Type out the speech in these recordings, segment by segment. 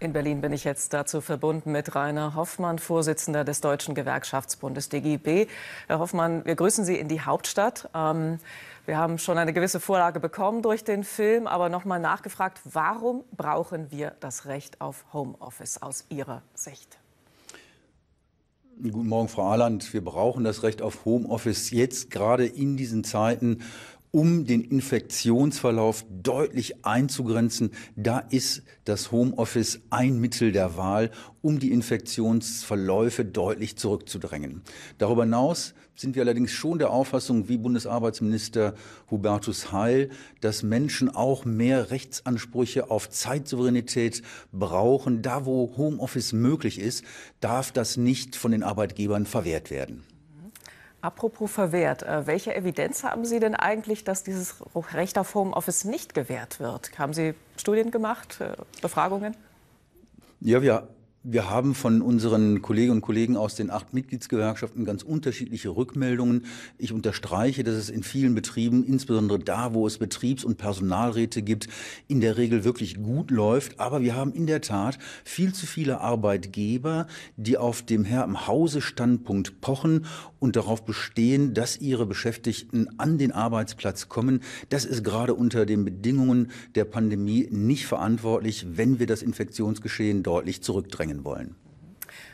In Berlin bin ich jetzt dazu verbunden mit Rainer Hoffmann, Vorsitzender des Deutschen Gewerkschaftsbundes DGB. Herr Hoffmann, wir grüßen Sie in die Hauptstadt. Ähm, wir haben schon eine gewisse Vorlage bekommen durch den Film, aber nochmal nachgefragt, warum brauchen wir das Recht auf Homeoffice aus Ihrer Sicht? Guten Morgen, Frau Ahland. Wir brauchen das Recht auf Homeoffice jetzt gerade in diesen Zeiten, um den Infektionsverlauf deutlich einzugrenzen. Da ist das Homeoffice ein Mittel der Wahl, um die Infektionsverläufe deutlich zurückzudrängen. Darüber hinaus sind wir allerdings schon der Auffassung, wie Bundesarbeitsminister Hubertus Heil, dass Menschen auch mehr Rechtsansprüche auf Zeitsouveränität brauchen. Da, wo Homeoffice möglich ist, darf das nicht von den Arbeitgebern verwehrt werden. Apropos verwehrt, äh, welche Evidenz haben Sie denn eigentlich, dass dieses Recht auf Homeoffice nicht gewährt wird? Haben Sie Studien gemacht, äh, Befragungen? Ja, wir wir haben von unseren Kolleginnen und Kollegen aus den acht Mitgliedsgewerkschaften ganz unterschiedliche Rückmeldungen. Ich unterstreiche, dass es in vielen Betrieben, insbesondere da, wo es Betriebs- und Personalräte gibt, in der Regel wirklich gut läuft. Aber wir haben in der Tat viel zu viele Arbeitgeber, die auf dem Herr im Hause Standpunkt pochen und darauf bestehen, dass ihre Beschäftigten an den Arbeitsplatz kommen. Das ist gerade unter den Bedingungen der Pandemie nicht verantwortlich, wenn wir das Infektionsgeschehen deutlich zurückdrängen bringen wollen.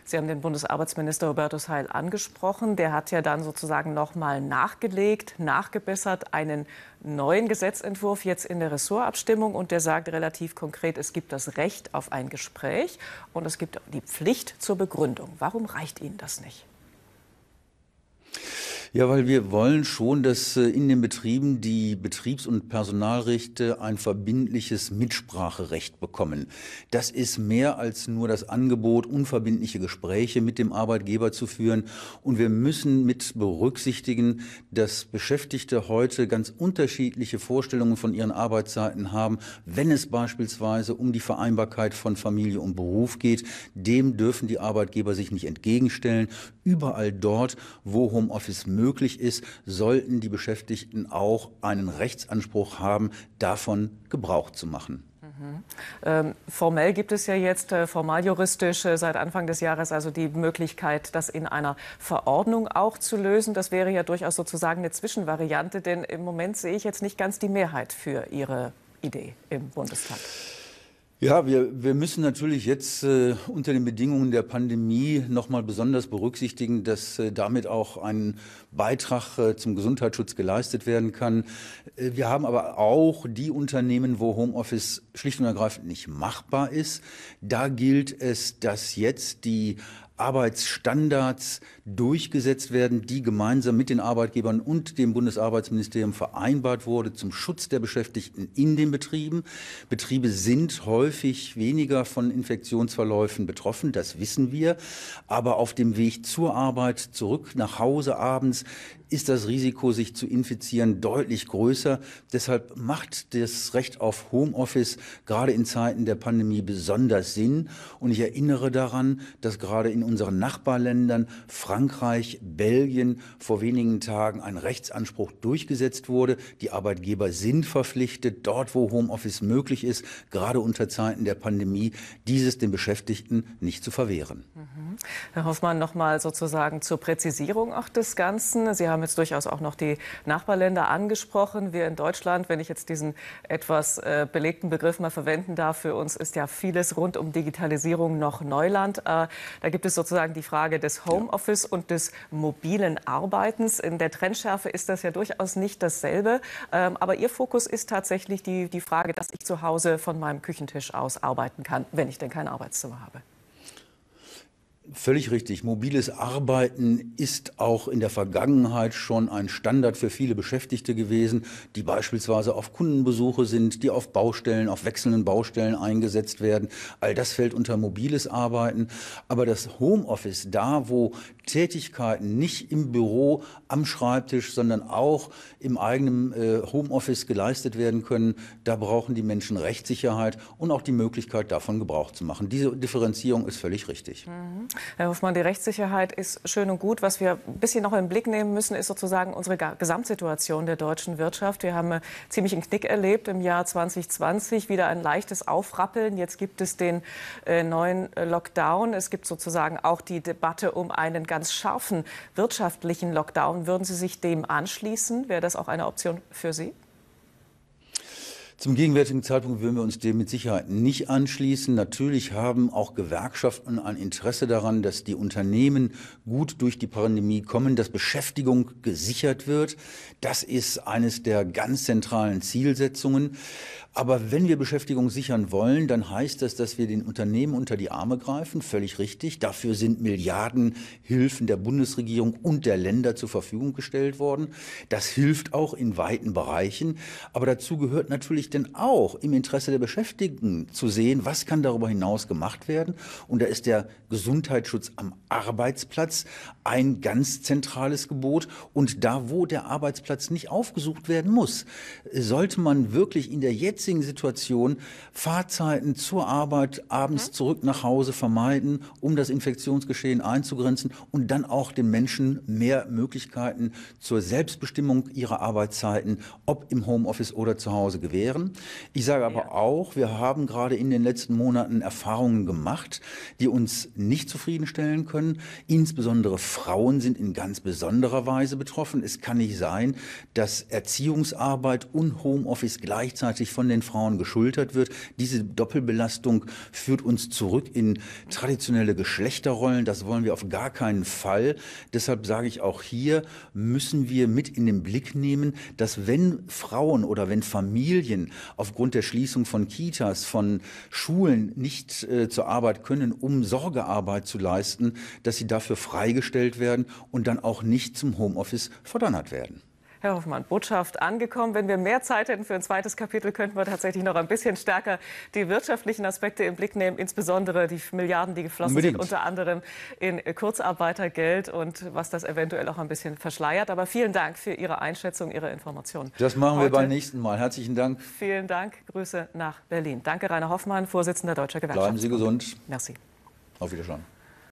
Sie haben den Bundesarbeitsminister Hubertus Heil angesprochen. Der hat ja dann sozusagen nochmal nachgelegt, nachgebessert, einen neuen Gesetzentwurf jetzt in der Ressortabstimmung. Und der sagt relativ konkret, es gibt das Recht auf ein Gespräch und es gibt die Pflicht zur Begründung. Warum reicht Ihnen das nicht? Ja, weil wir wollen schon, dass äh, in den Betrieben die Betriebs- und Personalrechte ein verbindliches Mitspracherecht bekommen. Das ist mehr als nur das Angebot, unverbindliche Gespräche mit dem Arbeitgeber zu führen. Und wir müssen mit berücksichtigen, dass Beschäftigte heute ganz unterschiedliche Vorstellungen von ihren Arbeitszeiten haben, wenn es beispielsweise um die Vereinbarkeit von Familie und Beruf geht. Dem dürfen die Arbeitgeber sich nicht entgegenstellen. Überall dort, wo Homeoffice möglich möglich ist, sollten die Beschäftigten auch einen Rechtsanspruch haben, davon Gebrauch zu machen. Mhm. Ähm, formell gibt es ja jetzt äh, juristisch äh, seit Anfang des Jahres also die Möglichkeit, das in einer Verordnung auch zu lösen. Das wäre ja durchaus sozusagen eine Zwischenvariante, denn im Moment sehe ich jetzt nicht ganz die Mehrheit für Ihre Idee im Bundestag. Ja, wir, wir müssen natürlich jetzt äh, unter den Bedingungen der Pandemie nochmal besonders berücksichtigen, dass äh, damit auch ein Beitrag äh, zum Gesundheitsschutz geleistet werden kann. Äh, wir haben aber auch die Unternehmen, wo Homeoffice schlicht und ergreifend nicht machbar ist. Da gilt es, dass jetzt die Arbeitsstandards durchgesetzt werden, die gemeinsam mit den Arbeitgebern und dem Bundesarbeitsministerium vereinbart wurde zum Schutz der Beschäftigten in den Betrieben. Betriebe sind häufig weniger von Infektionsverläufen betroffen, das wissen wir. Aber auf dem Weg zur Arbeit, zurück nach Hause abends ist das Risiko, sich zu infizieren, deutlich größer. Deshalb macht das Recht auf Homeoffice gerade in Zeiten der Pandemie besonders Sinn. Und ich erinnere daran, dass gerade in unseren Nachbarländern Frankreich, Belgien vor wenigen Tagen ein Rechtsanspruch durchgesetzt wurde. Die Arbeitgeber sind verpflichtet, dort wo Homeoffice möglich ist, gerade unter Zeiten der Pandemie, dieses den Beschäftigten nicht zu verwehren. Mhm. Herr Hoffmann, nochmal sozusagen zur Präzisierung auch des Ganzen. Sie haben haben jetzt durchaus auch noch die Nachbarländer angesprochen. Wir in Deutschland, wenn ich jetzt diesen etwas äh, belegten Begriff mal verwenden darf, für uns ist ja vieles rund um Digitalisierung noch Neuland. Äh, da gibt es sozusagen die Frage des Homeoffice und des mobilen Arbeitens. In der Trendschärfe ist das ja durchaus nicht dasselbe. Ähm, aber Ihr Fokus ist tatsächlich die, die Frage, dass ich zu Hause von meinem Küchentisch aus arbeiten kann, wenn ich denn kein Arbeitszimmer habe. Völlig richtig. Mobiles Arbeiten ist auch in der Vergangenheit schon ein Standard für viele Beschäftigte gewesen, die beispielsweise auf Kundenbesuche sind, die auf Baustellen, auf wechselnden Baustellen eingesetzt werden. All das fällt unter mobiles Arbeiten. Aber das Homeoffice, da wo Tätigkeiten nicht im Büro, am Schreibtisch, sondern auch im eigenen äh, Homeoffice geleistet werden können, da brauchen die Menschen Rechtssicherheit und auch die Möglichkeit, davon Gebrauch zu machen. Diese Differenzierung ist völlig richtig. Mhm. Herr Hofmann, die Rechtssicherheit ist schön und gut. Was wir ein bisschen noch im Blick nehmen müssen, ist sozusagen unsere Gesamtsituation der deutschen Wirtschaft. Wir haben äh, ziemlich einen Knick erlebt im Jahr 2020, wieder ein leichtes Aufrappeln. Jetzt gibt es den äh, neuen äh, Lockdown. Es gibt sozusagen auch die Debatte um einen ganz scharfen wirtschaftlichen Lockdown. Würden Sie sich dem anschließen? Wäre das auch eine Option für Sie? Zum gegenwärtigen Zeitpunkt würden wir uns dem mit Sicherheit nicht anschließen. Natürlich haben auch Gewerkschaften ein Interesse daran, dass die Unternehmen gut durch die Pandemie kommen, dass Beschäftigung gesichert wird. Das ist eines der ganz zentralen Zielsetzungen. Aber wenn wir Beschäftigung sichern wollen, dann heißt das, dass wir den Unternehmen unter die Arme greifen. Völlig richtig. Dafür sind Milliarden Hilfen der Bundesregierung und der Länder zur Verfügung gestellt worden. Das hilft auch in weiten Bereichen. Aber dazu gehört natürlich natürlich denn auch im Interesse der Beschäftigten zu sehen, was kann darüber hinaus gemacht werden. Und da ist der Gesundheitsschutz am Arbeitsplatz ein ganz zentrales Gebot. Und da, wo der Arbeitsplatz nicht aufgesucht werden muss, sollte man wirklich in der jetzigen Situation Fahrzeiten zur Arbeit, abends mhm. zurück nach Hause vermeiden, um das Infektionsgeschehen einzugrenzen und dann auch den Menschen mehr Möglichkeiten zur Selbstbestimmung ihrer Arbeitszeiten, ob im Homeoffice oder zu Hause gewähren wären. Ich sage aber ja. auch, wir haben gerade in den letzten Monaten Erfahrungen gemacht, die uns nicht zufriedenstellen können. Insbesondere Frauen sind in ganz besonderer Weise betroffen. Es kann nicht sein, dass Erziehungsarbeit und Homeoffice gleichzeitig von den Frauen geschultert wird. Diese Doppelbelastung führt uns zurück in traditionelle Geschlechterrollen. Das wollen wir auf gar keinen Fall. Deshalb sage ich auch hier, müssen wir mit in den Blick nehmen, dass wenn Frauen oder wenn Familien Familien aufgrund der Schließung von Kitas, von Schulen nicht äh, zur Arbeit können, um Sorgearbeit zu leisten, dass sie dafür freigestellt werden und dann auch nicht zum Homeoffice verdonnert werden. Herr Hoffmann, Botschaft angekommen. Wenn wir mehr Zeit hätten für ein zweites Kapitel, könnten wir tatsächlich noch ein bisschen stärker die wirtschaftlichen Aspekte im Blick nehmen, insbesondere die Milliarden, die geflossen Unbedingt. sind, unter anderem in Kurzarbeitergeld und was das eventuell auch ein bisschen verschleiert. Aber vielen Dank für Ihre Einschätzung, Ihre Informationen. Das machen Heute. wir beim nächsten Mal. Herzlichen Dank. Vielen Dank. Grüße nach Berlin. Danke, Rainer Hoffmann, Vorsitzender Deutscher Gewerkschaft. Bleiben Sie gesund. Merci. Auf Wiedersehen.